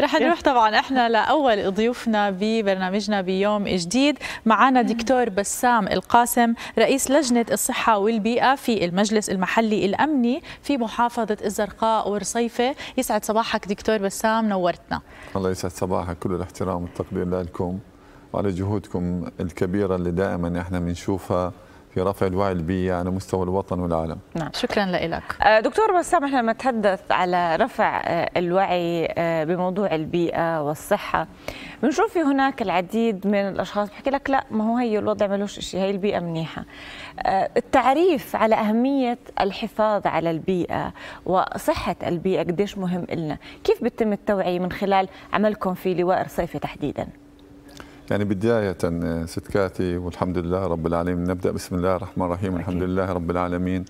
رح نروح طبعا احنا لاول ضيوفنا ببرنامجنا بيوم جديد معنا دكتور بسام القاسم رئيس لجنه الصحه والبيئه في المجلس المحلي الامني في محافظه الزرقاء ورصيفه يسعد صباحك دكتور بسام نورتنا الله يسعد صباحك كل الاحترام والتقدير لكم وعلى جهودكم الكبيره اللي دائما احنا بنشوفها في رفع الوعي البيئي يعني على مستوى الوطن والعالم نعم شكرا لك آه، دكتور بسام احنا نتحدث على رفع آه، الوعي آه، بموضوع البيئة والصحة بنشوف في هناك العديد من الأشخاص بحكي لك لا ما هو هي الوضع ملوش شيء هي البيئة منيحة التعريف على أهمية الحفاظ على البيئة وصحة البيئة قديش مهم لنا كيف بتم التوعية من خلال عملكم في لواء صيفي تحديداً يعني بداية آه، ست كاتي والحمد لله رب العالمين نبدأ بسم الله الرحمن الرحيم الحمد لله رب العالمين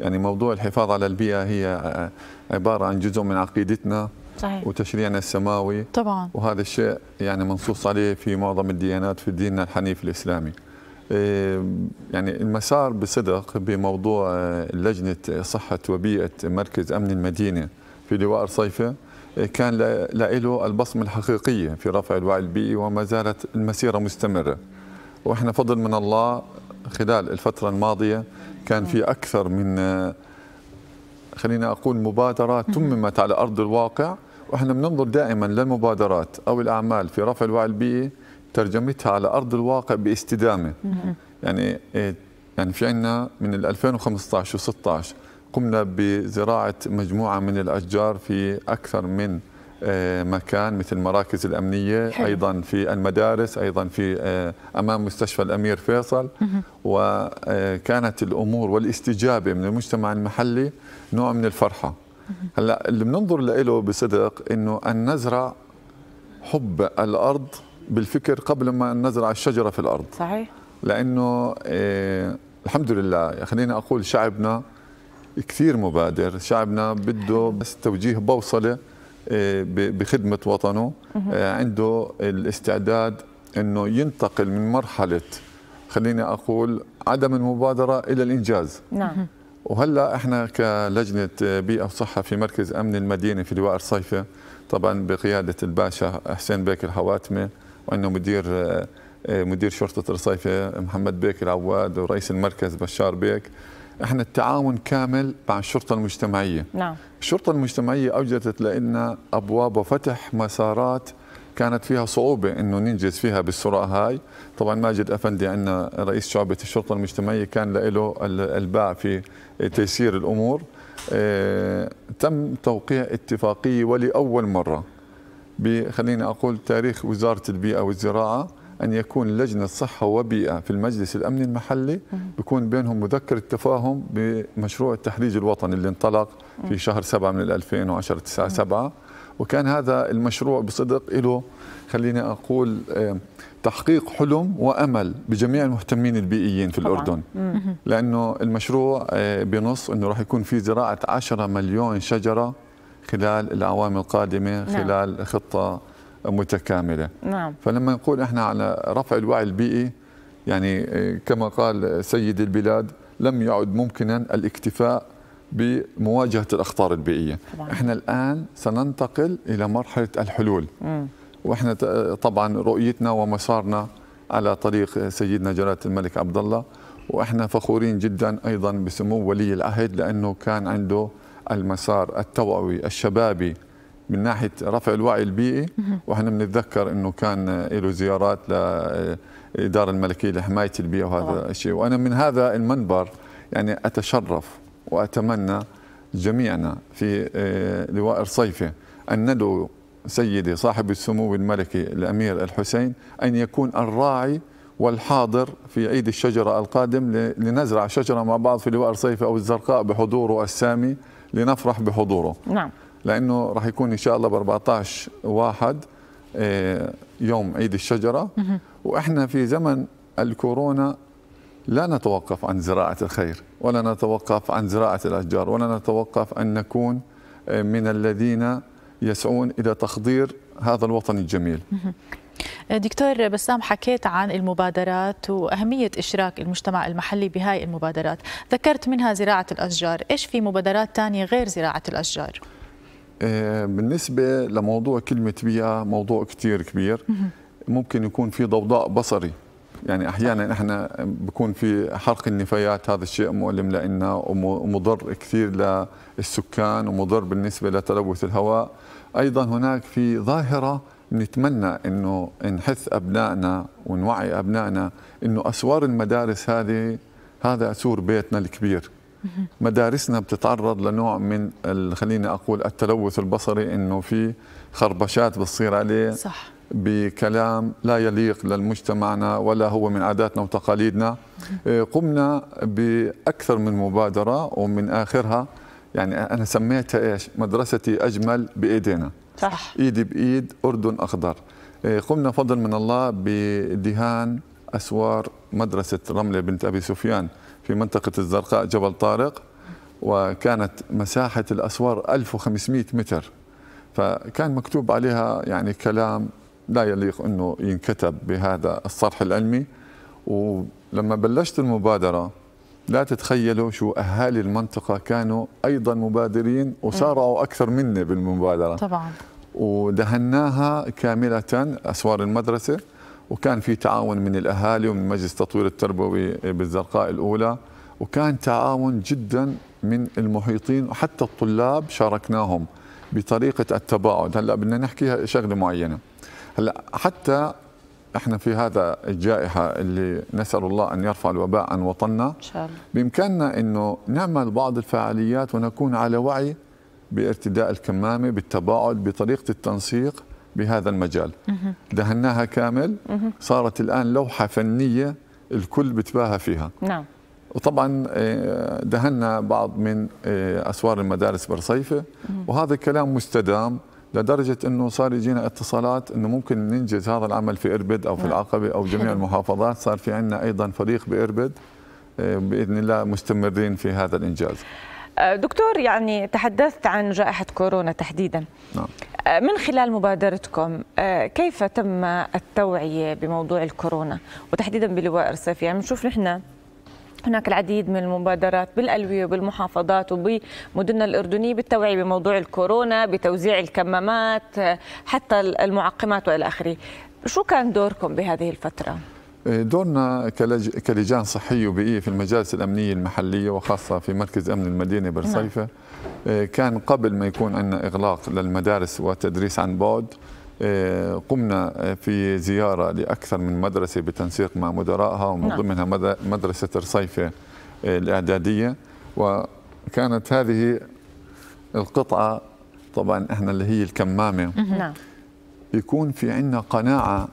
يعني موضوع الحفاظ على البيئة هي آه، آه، عبارة عن جزء من عقيدتنا صحيح. وتشريعنا السماوي طبعا وهذا الشيء يعني منصوص عليه في معظم الديانات في ديننا الحنيف الإسلامي يعني المسار بصدق بموضوع لجنة صحة وبيئة مركز أمن المدينة في لواء صيفة كان له البصمة الحقيقية في رفع الوعي البيئي وما زالت المسيرة مستمرة وإحنا فضل من الله خلال الفترة الماضية كان في أكثر من خلينا أقول مبادرات تممت على أرض الواقع وإحنا بننظر دائما للمبادرات أو الأعمال في رفع الوعي البيئي ترجمتها على أرض الواقع باستدامة يعني إيه؟ يعني في عندنا من 2015 و16 قمنا بزراعة مجموعة من الأشجار في أكثر من آه، مكان مثل المراكز الأمنية حلو. أيضا في المدارس أيضا في آه، أمام مستشفى الأمير فيصل وكانت آه، الأمور والاستجابة من المجتمع المحلي نوع من الفرحة هلا اللي بننظر له بصدق انه ان نزرع حب الارض بالفكر قبل ما نزرع الشجره في الارض صحيح لانه الحمد لله خليني اقول شعبنا كثير مبادر شعبنا بده بس توجيه بوصله آه، بخدمه وطنه آه، عنده الاستعداد انه ينتقل من مرحله خليني اقول عدم المبادره الى الانجاز نعم وهلا احنا كلجنه بيئه وصحه في مركز امن المدينه في لواء الصيفه طبعا بقياده الباشا حسين بيك الحواتمه وانه مدير آه، مدير شرطه الصيفه محمد بيك العواد ورئيس المركز بشار بيك احنا التعاون كامل مع الشرطه المجتمعيه نعم الشرطه المجتمعيه اوجدت لنا ابواب وفتح مسارات كانت فيها صعوبة أنه ننجز فيها بالسرعة هاي طبعا ماجد أفندي عندنا رئيس شعبة الشرطة المجتمعية كان له الباع في تيسير الأمور آه، تم توقيع اتفاقية ولأول مرة بخليني أقول تاريخ وزارة البيئة والزراعة أن يكون لجنة صحة وبيئة في المجلس الأمني المحلي بيكون بينهم مذكرة تفاهم بمشروع التحريج الوطني اللي انطلق في شهر 7 من 2010 9 7 وكان هذا المشروع بصدق له خليني أقول تحقيق حلم وأمل بجميع المهتمين البيئيين في الأردن لأنه المشروع آه، بنص أنه راح يكون في زراعة 10 مليون شجرة خلال الأعوام القادمة نعم. خلال خطة متكامله نعم. فلما نقول احنا على رفع الوعي البيئي يعني آه، كما قال سيد البلاد لم يعد ممكنا الاكتفاء بمواجهه الاخطار البيئيه طبعا. احنا الان سننتقل الى مرحله الحلول مم. واحنا طبعا رؤيتنا ومسارنا على طريق سيدنا جلاله الملك عبد الله واحنا فخورين جدا ايضا بسمو ولي العهد لانه كان عنده المسار التوعوي الشبابي من ناحيه رفع الوعي البيئي واحنا بنتذكر انه كان له زيارات لإدارة الملكيه لحمايه البيئه وهذا الشيء وانا من هذا المنبر يعني اتشرف واتمنى جميعنا في آه، لواء الصيفه ان ندعو سيدي صاحب السمو الملكي الامير الحسين ان يكون الراعي والحاضر في عيد الشجره القادم لنزرع شجره مع بعض في لواء الصيفه او الزرقاء بحضوره السامي لنفرح بحضوره. نعم. لانه راح يكون ان شاء الله ب 14 واحد آه، يوم عيد الشجره واحنا في زمن الكورونا لا نتوقف عن زراعه الخير ولا نتوقف عن زراعه الاشجار ولا نتوقف ان نكون آه، من الذين يسعون الى تخضير هذا الوطن الجميل آه، دكتور بسام حكيت عن المبادرات وأهمية إشراك المجتمع المحلي بهاي المبادرات ذكرت منها زراعة الأشجار إيش في مبادرات تانية غير زراعة الأشجار؟ آه، بالنسبة لموضوع كلمة بيئة موضوع كتير كبير ممكن يكون في ضوضاء بصري يعني احيانا احنا بكون في حرق النفايات هذا الشيء مؤلم لنا ومضر كثير للسكان ومضر بالنسبه لتلوث الهواء ايضا هناك في ظاهره نتمنى انه نحث ابنائنا ونوعي ابنائنا انه اسوار المدارس هذه هذا سور بيتنا الكبير مدارسنا بتتعرض لنوع من خليني اقول التلوث البصري انه في خربشات بتصير عليه صح بكلام لا يليق لمجتمعنا ولا هو من عاداتنا وتقاليدنا إيه، قمنا باكثر من مبادره ومن اخرها يعني انا سميتها ايش مدرستي اجمل بايدينا صح ايدي بايد اردن اخضر إيه، قمنا فضل من الله بدهان اسوار مدرسه رمله بنت ابي سفيان في منطقة الزرقاء جبل طارق وكانت مساحة الأسوار 1500 متر فكان مكتوب عليها يعني كلام لا يليق أنه ينكتب بهذا الصرح العلمي ولما بلشت المبادرة لا تتخيلوا شو أهالي المنطقة كانوا أيضا مبادرين وصاروا أكثر مني بالمبادرة طبعا ودهناها كاملة أسوار المدرسة وكان في تعاون من الاهالي ومن مجلس التطوير التربوي بالزرقاء الاولى وكان تعاون جدا من المحيطين وحتى الطلاب شاركناهم بطريقه التباعد هلا بدنا نحكي شغله معينه هلا حتى احنا في هذا الجائحه اللي نسال الله ان يرفع الوباء عن وطننا ان شاء الله بامكاننا انه نعمل بعض الفعاليات ونكون على وعي بارتداء الكمامه بالتباعد بطريقه التنسيق بهذا المجال دهناها كامل صارت الآن لوحة فنية الكل بتباهى فيها نعم وطبعا آه، دهنا بعض من آه، اسوار المدارس برصيفه وهذا الكلام مستدام لدرجه انه صار يجينا اتصالات انه ممكن ننجز هذا العمل في اربد او في نعم. العقبه او جميع المحافظات صار في عندنا ايضا فريق باربد آه، باذن الله مستمرين في هذا الانجاز دكتور يعني تحدثت عن جائحه كورونا تحديدا نعم من خلال مبادرتكم آه، كيف تم التوعية بموضوع الكورونا وتحديدا بلواء رصيف يعني بنشوف نحن هناك العديد من المبادرات بالألوية وبالمحافظات وبمدننا الأردنية بالتوعية بموضوع الكورونا بتوزيع الكمامات آه، حتى المعقمات وإلى آخره شو كان دوركم بهذه الفترة؟ إيه، دورنا كلجان صحية وبيئية في المجالس الأمنية المحلية وخاصة في مركز أمن المدينة برصيفة نعم. إيه، كان قبل ما يكون عندنا إغلاق للمدارس والتدريس عن بعد إيه، قمنا في زيارة لأكثر من مدرسة بتنسيق مع مدراءها ومن نعم. ضمنها مدرسة رصيفة الإعدادية وكانت هذه القطعة طبعا احنا اللي هي الكمامة نعم يكون في عندنا قناعة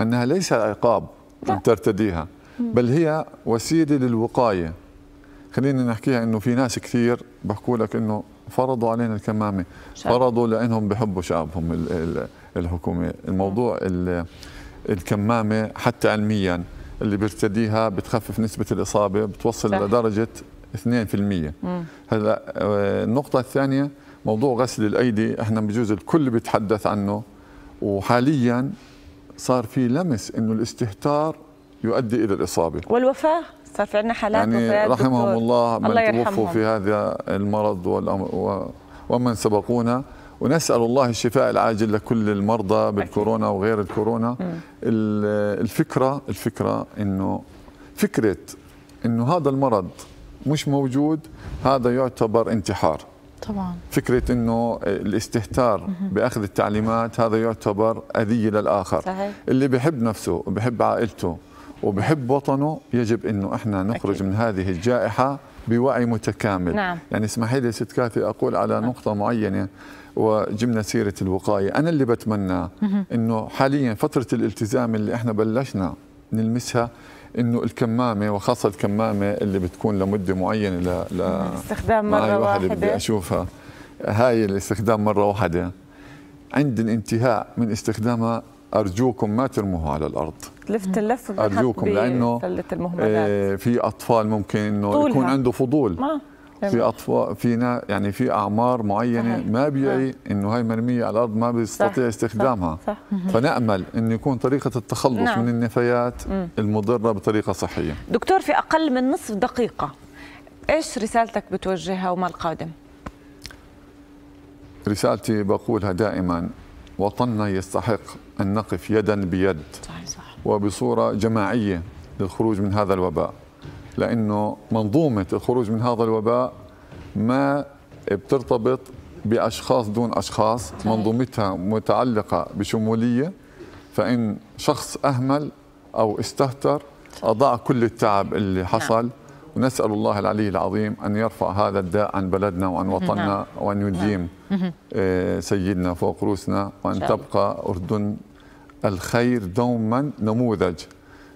أنها ليس عقاب أن ترتديها بل هي وسيلة للوقاية خلينا نحكيها انه في ناس كثير بحكوا لك انه فرضوا علينا الكمامه شعب. فرضوا لانهم بحبوا شعبهم الحكومه الموضوع الكمامه حتى علميا اللي بيرتديها بتخفف نسبه الاصابه بتوصل صح. لدرجه 2% هلا آه، النقطه الثانيه موضوع غسل الايدي احنا بجوز الكل بيتحدث عنه وحاليا صار في لمس انه الاستهتار يؤدي الى الاصابه والوفاه صار في عندنا حالات يعني رحمهم الله من الله توفوا في هذا المرض والأمر ومن سبقونا ونسال الله الشفاء العاجل لكل المرضى بالكورونا وغير الكورونا الفكره الفكره انه فكره انه هذا المرض مش موجود هذا يعتبر انتحار طبعا فكره انه الاستهتار باخذ التعليمات هذا يعتبر اذيه للاخر صحيح. اللي بحب نفسه وبحب عائلته وبحب وطنه يجب انه احنا نخرج أكيد. من هذه الجائحه بوعي متكامل نعم. يعني اسمحي لي ست كافي اقول على نعم. نقطه معينه وجبنا سيره الوقايه انا اللي بتمنى انه حاليا فتره الالتزام اللي احنا بلشنا نلمسها انه الكمامه وخاصه الكمامه اللي بتكون لمده معينه ل, ل... استخدام مره واحده, واحدة بدي اشوفها هاي الاستخدام مره واحده عند الانتهاء من استخدامها ارجوكم ما ترموها على الارض لفت اللف ارجوكم لانه آه، في اطفال ممكن انه يكون عنده فضول ما. في اطفال في يعني في اعمار معينه صحيح. ما بيعي آه. انه هاي مرميه على الارض ما بيستطيع صح. استخدامها صح. صح. فنامل انه يكون طريقه التخلص نعم. من النفايات م. المضره بطريقه صحيه دكتور في اقل من نصف دقيقه ايش رسالتك بتوجهها وما القادم رسالتي بقولها دائما وطننا يستحق ان نقف يدا بيد صحيح صح. وبصوره جماعيه للخروج من هذا الوباء لانه منظومه الخروج من هذا الوباء ما بترتبط باشخاص دون اشخاص منظومتها متعلقه بشموليه فان شخص اهمل او استهتر اضاع كل التعب اللي نعم. حصل ونسال الله العلي العظيم ان يرفع هذا الداء عن بلدنا وعن نعم. وطننا وان نعم. يديم آه، سيدنا فوق رؤوسنا وان تبقى اردن الخير دوما نموذج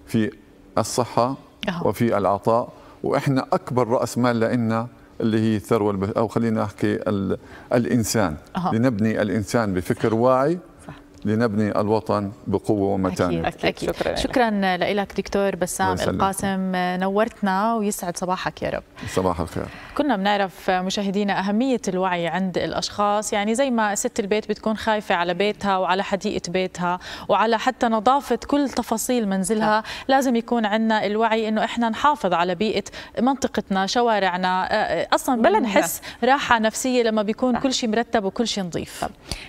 في الصحه وفي العطاء واحنا اكبر راس مال لنا اللي هي الثروه او خلينا احكي الانسان أه. لنبني الانسان بفكر واعي لنبني الوطن بقوه ومتانه اكيد, أكيد. شكرا شكرا لك دكتور بسام القاسم نورتنا ويسعد صباحك يا رب صباح الخير كنا بنعرف مشاهدينا أهمية الوعي عند الأشخاص يعني زي ما ست البيت بتكون خايفة على بيتها وعلى حديقة بيتها وعلى حتى نظافة كل تفاصيل منزلها لازم يكون عندنا الوعي إنه إحنا نحافظ على بيئة منطقتنا شوارعنا أصلا بلا نحس راحة نفسية لما بيكون كل شيء مرتب وكل شيء نظيف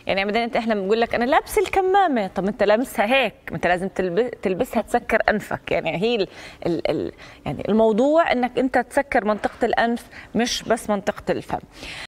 يعني بعدين إحنا بنقول لك أنا لابس الكمامة طب أنت لابسها هيك أنت لازم تلبسها تسكر أنفك يعني هي الـ الـ يعني الموضوع أنك أنت تسكر منطقة الأنف مش بس منطقه الفم